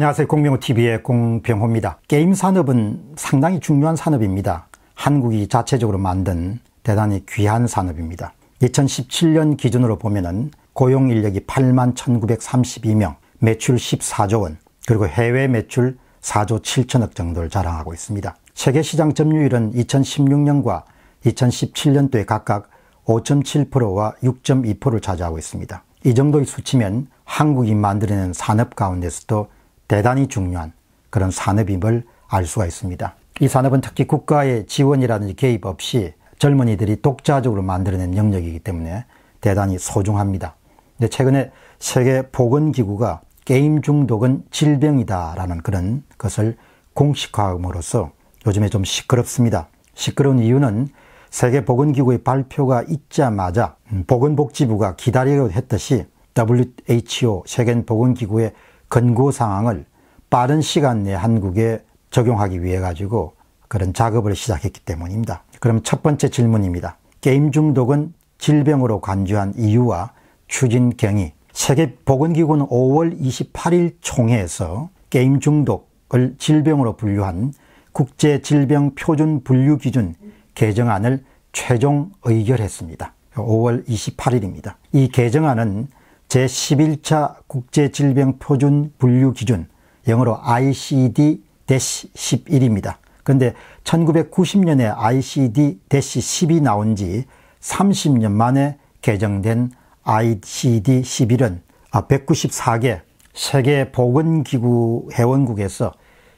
안녕하세요. 공병호TV의 공병호입니다. 게임 산업은 상당히 중요한 산업입니다. 한국이 자체적으로 만든 대단히 귀한 산업입니다. 2017년 기준으로 보면 고용 인력이 8만 1932명, 매출 14조 원, 그리고 해외 매출 4조 7천억 정도를 자랑하고 있습니다. 세계 시장 점유율은 2016년과 2017년도에 각각 5.7%와 6.2%를 차지하고 있습니다. 이 정도의 수치면 한국이 만들어낸 산업 가운데서도 대단히 중요한 그런 산업임을 알 수가 있습니다. 이 산업은 특히 국가의 지원이라든지 개입 없이 젊은이들이 독자적으로 만들어낸 영역이기 때문에 대단히 소중합니다. 근데 최근에 세계 보건기구가 게임 중독은 질병이다라는 그런 것을 공식화함으로써 요즘에 좀 시끄럽습니다. 시끄러운 이유는 세계보건기구의 발표가 있자마자 보건복지부가 기다리고 했듯이 WHO 세계보건기구의 권고 상황을 빠른 시간 내에 한국에 적용하기 위해 가지고 그런 작업을 시작했기 때문입니다. 그럼 첫 번째 질문입니다. 게임 중독은 질병으로 간주한 이유와 추진 경위. 세계보건기구는 5월 28일 총회에서 게임 중독을 질병으로 분류한 국제질병표준분류기준 개정안을 최종 의결했습니다. 5월 28일입니다. 이 개정안은 제11차 국제질병표준 분류 기준, 영어로 ICD-11입니다. 그런데 1990년에 ICD-10이 나온 지 30년 만에 개정된 ICD-11은 194개 아, 세계보건기구 회원국에서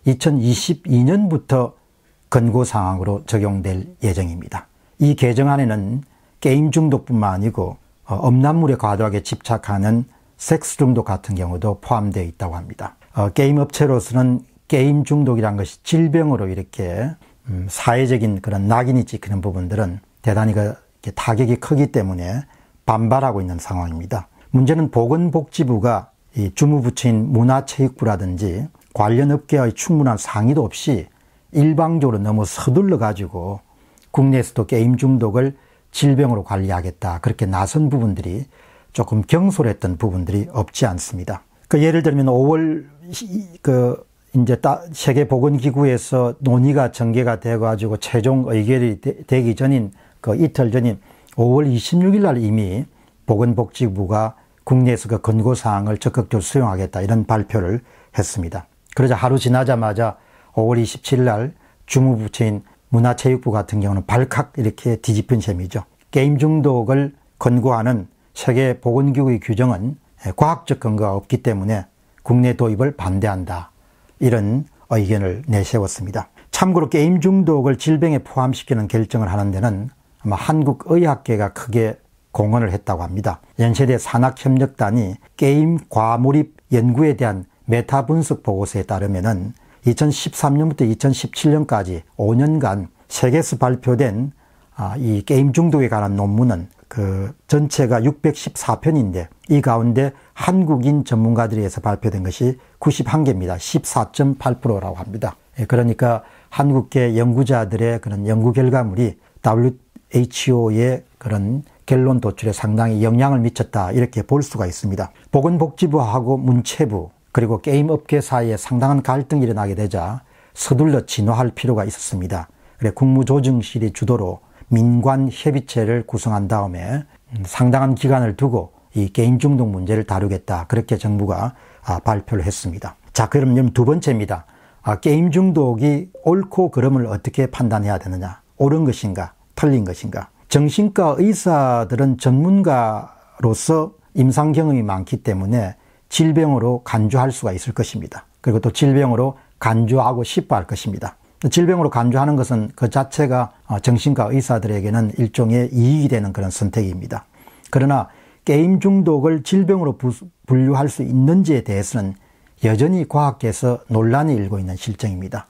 2022년부터 권고 사항으로 적용될 예정입니다. 이 개정안에는 게임 중독뿐만 아니고 어, 엄란물에 과도하게 집착하는 섹스 중독 같은 경우도 포함되어 있다고 합니다. 어, 게임 업체로서는 게임 중독이란 것이 질병으로 이렇게 음, 사회적인 그런 낙인이 찍히는 부분들은 대단히 그 타격이 크기 때문에 반발하고 있는 상황입니다. 문제는 보건복지부가 주무부처인 문화체육부라든지 관련 업계와의 충분한 상의도 없이 일방적으로 너무 서둘러 가지고 국내에서도 게임 중독을 질병으로 관리하겠다 그렇게 나선 부분들이 조금 경솔했던 부분들이 없지 않습니다. 그 예를 들면 5월 그 이제 세계 보건기구에서 논의가 전개가 돼 가지고 최종 의결이 되기 전인 그 이틀 전인 5월 26일 날 이미 보건복지부가 국내에서 그 권고 사항을 적극적으로 수용하겠다 이런 발표를 했습니다. 그러자 하루 지나자마자 5월 27일 날 주무부처인 문화체육부 같은 경우는 발칵 이렇게 뒤집힌 셈이죠. 게임 중독을 권고하는 세계 보건기구의 규정은 과학적 근거가 없기 때문에 국내 도입을 반대한다. 이런 의견을 내세웠습니다. 참고로 게임 중독을 질병에 포함시키는 결정을 하는 데는 아마 한국의학계가 크게 공헌을 했다고 합니다. 연세대 산학협력단이 게임 과몰입 연구에 대한 메타 분석 보고서에 따르면은 2013년부터 2017년까지 5년간 세계에서 발표된 아, 이 게임 중독에 관한 논문은 그 전체가 614편인데 이 가운데 한국인 전문가들에 의해서 발표된 것이 91개입니다. 14.8%라고 합니다. 예, 그러니까 한국계 연구자들의 그런 연구 결과물이 WHO의 그런 결론 도출에 상당히 영향을 미쳤다 이렇게 볼 수가 있습니다. 보건복지부하고 문체부 그리고 게임 업계 사이에 상당한 갈등이 일어나게 되자 서둘러 진화할 필요가 있었습니다. 그래 국무조정실이 주도로 민관 협의체를 구성한 다음에 상당한 기간을 두고 이 게임 중독 문제를 다루겠다 그렇게 정부가 아, 발표를 했습니다. 자 그럼 여러분 두 번째입니다. 아, 게임 중독이 옳고 그름을 어떻게 판단해야 되느냐? 옳은 것인가? 틀린 것인가? 정신과 의사들은 전문가로서 임상 경험이 많기 때문에 질병으로 간주할 수가 있을 것입니다. 그리고 또 질병으로 간주하고 싶어 할 것입니다. 질병으로 간주하는 것은 그 자체가 어, 정신과 의사들에게는 일종의 이익이 되는 그런 선택입니다. 그러나 게임 중독을 질병으로 분류할 수 있는지에 대해서는 여전히 과학계에서 논란이 일고 있는 실정입니다.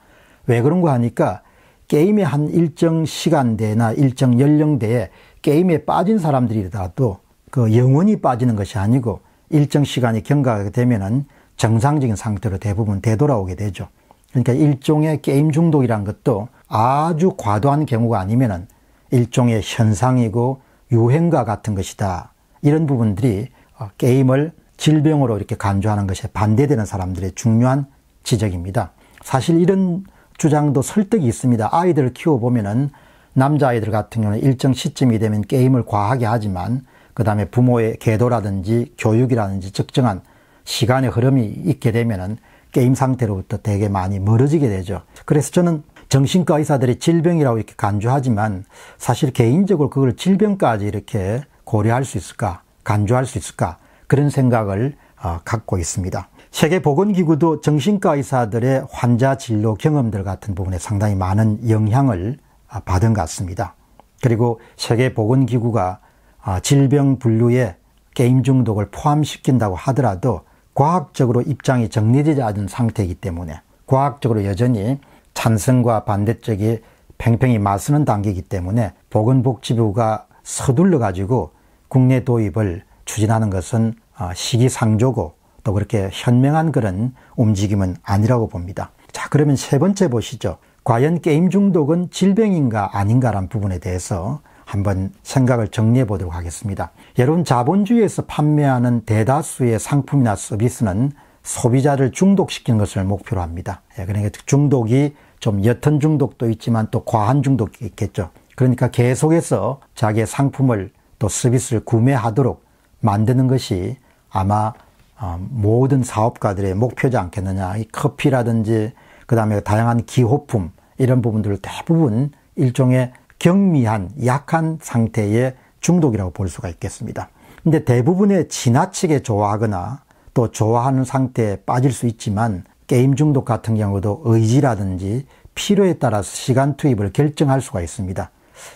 왜 그런가 하니까 게임의 한 일정 시간대나 일정 연령대에 게임에 빠진 사람들이라도 그 영원히 빠지는 것이 아니고 일정 시간이 경과하게 되면은 정상적인 상태로 대부분 되돌아오게 되죠. 그러니까 일종의 게임 중독이란 것도 아주 과도한 경우가 아니면은 일종의 현상이고 유행과 같은 것이다. 이런 부분들이 어, 게임을 질병으로 이렇게 간주하는 것에 반대되는 사람들의 중요한 지적입니다. 사실 이런 주장도 설득이 있습니다. 아이들을 키워보면은 남자아이들 같은 경우는 일정 시점이 되면 게임을 과하게 하지만 그 다음에 부모의 계도라든지 교육이라든지 적정한 시간의 흐름이 있게 되면은 게임 상태로부터 되게 많이 멀어지게 되죠. 그래서 저는 정신과 의사들이 질병이라고 이렇게 간주하지만 사실 개인적으로 그걸 질병까지 이렇게 고려할 수 있을까, 간주할 수 있을까 그런 생각을 어, 갖고 있습니다. 세계보건기구도 정신과 의사들의 환자 진료 경험들 같은 부분에 상당히 많은 영향을 어, 받은 것 같습니다. 그리고 세계보건기구가 아, 질병 분류에 게임 중독을 포함시킨다고 하더라도 과학적으로 입장이 정리되지 않은 상태이기 때문에 과학적으로 여전히 찬성과 반대 쪽이 팽팽히 맞서는 단계이기 때문에 보건복지부가 서둘러 가지고 국내 도입을 추진하는 것은 아, 시기상조고 또 그렇게 현명한 그런 움직임은 아니라고 봅니다. 자, 그러면 세 번째 보시죠. 과연 게임 중독은 질병인가 아닌가란 부분에 대해서 한번 생각을 정리해 보도록 하겠습니다. 여러분 자본주의에서 판매하는 대다수의 상품이나 서비스는 소비자를 중독시키는 것을 목표로 합니다. 예, 그러니까 중독이 좀 옅은 중독도 있지만 또 과한 중독이 있겠죠. 그러니까 계속해서 자기의 상품을 또 서비스를 구매하도록 만드는 것이 아마 어, 모든 사업가들의 목표지 않겠느냐. 이 커피라든지 그 다음에 다양한 기호품 이런 부분들을 대부분 일종의 경미한 약한 상태의 중독이라고 볼 수가 있겠습니다. 근데 대부분의 지나치게 좋아하거나 또 좋아하는 상태에 빠질 수 있지만 게임 중독 같은 경우도 의지라든지 필요에 따라서 시간 투입을 결정할 수가 있습니다.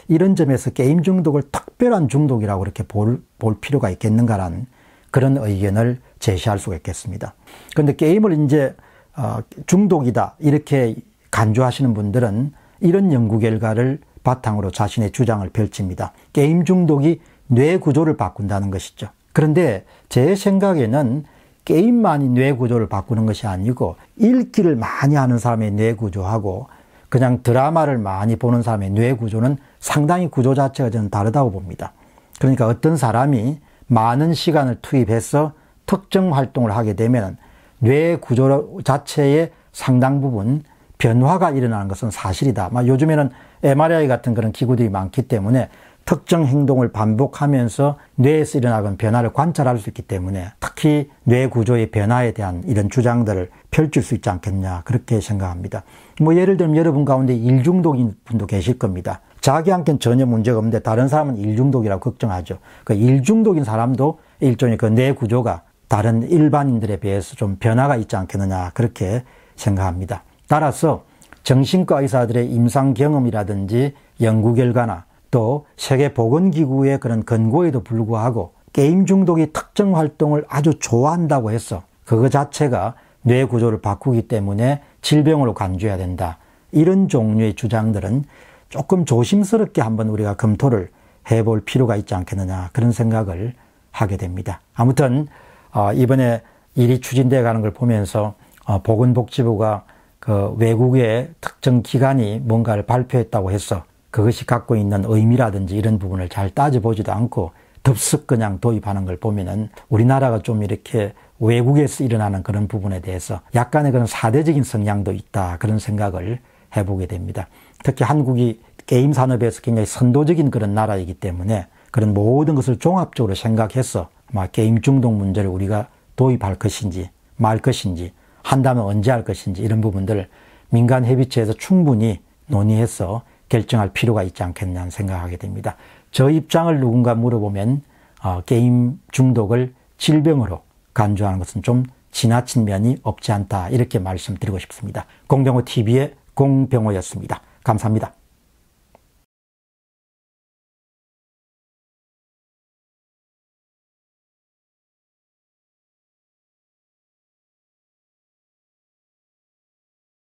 이런 점에서 게임 중독을 특별한 중독이라고 이렇게 볼, 볼 필요가 있겠는가라는 그런 의견을 제시할 수가 있겠습니다. 그런데 게임을 이제 어, 중독이다 이렇게 간주하시는 분들은 이런 연구 결과를 바탕으로 자신의 주장을 펼칩니다. 게임 중독이 뇌 구조를 바꾼다는 것이죠. 그런데 제 생각에는 게임만이 뇌 구조를 바꾸는 것이 아니고 읽기를 많이 하는 사람의 뇌 구조하고 그냥 드라마를 많이 보는 사람의 뇌 구조는 상당히 구조 자체가 저는 다르다고 봅니다. 그러니까 어떤 사람이 많은 시간을 투입해서 특정 활동을 하게 되면 뇌 구조 자체의 상당 부분 변화가 일어나는 것은 사실이다. 막 요즘에는 MRI 같은 그런 기구들이 많기 때문에 특정 행동을 반복하면서 뇌에서 일어나는 변화를 관찰할 수 있기 때문에 특히 뇌 구조의 변화에 대한 이런 주장들을 펼칠 수 있지 않겠냐 그렇게 생각합니다. 뭐 예를 들면 여러분 가운데 일중독인 분도 계실 겁니다. 자기한테는 전혀 문제가 없는데 다른 사람은 일중독이라고 걱정하죠. 그 일중독인 사람도 일종의 그뇌 구조가 다른 일반인들에 비해서 좀 변화가 있지 않겠느냐 그렇게 생각합니다. 따라서 정신과 의사들의 임상 경험이라든지 연구 결과나 또 세계 보건기구의 그런 권고에도 불구하고 게임 중독이 특정 활동을 아주 좋아한다고 해서 그거 자체가 뇌 구조를 바꾸기 때문에 질병으로 간주해야 된다. 이런 종류의 주장들은 조금 조심스럽게 한번 우리가 검토를 해볼 필요가 있지 않겠느냐 그런 생각을 하게 됩니다. 아무튼 어, 이번에 일이 추진되어 가는 걸 보면서 어, 보건복지부가 그 외국의 특정 기관이 뭔가를 발표했다고 해서 그것이 갖고 있는 의미라든지 이런 부분을 잘 따져보지도 않고 덥석 그냥 도입하는 걸 보면은 우리나라가 좀 이렇게 외국에서 일어나는 그런 부분에 대해서 약간의 그런 사대적인 성향도 있다 그런 생각을 해보게 됩니다. 특히 한국이 게임 산업에서 굉장히 선도적인 그런 나라이기 때문에 그런 모든 것을 종합적으로 생각해서 아마 게임 중독 문제를 우리가 도입할 것인지 말 것인지 한다면 언제 할 것인지 이런 부분들 민간 협의체에서 충분히 논의해서 결정할 필요가 있지 않겠냐 는 생각하게 됩니다. 저 입장을 누군가 물어보면 어, 게임 중독을 질병으로 간주하는 것은 좀 지나친 면이 없지 않다 이렇게 말씀드리고 싶습니다. 공병호 TV의 공병호였습니다. 감사합니다.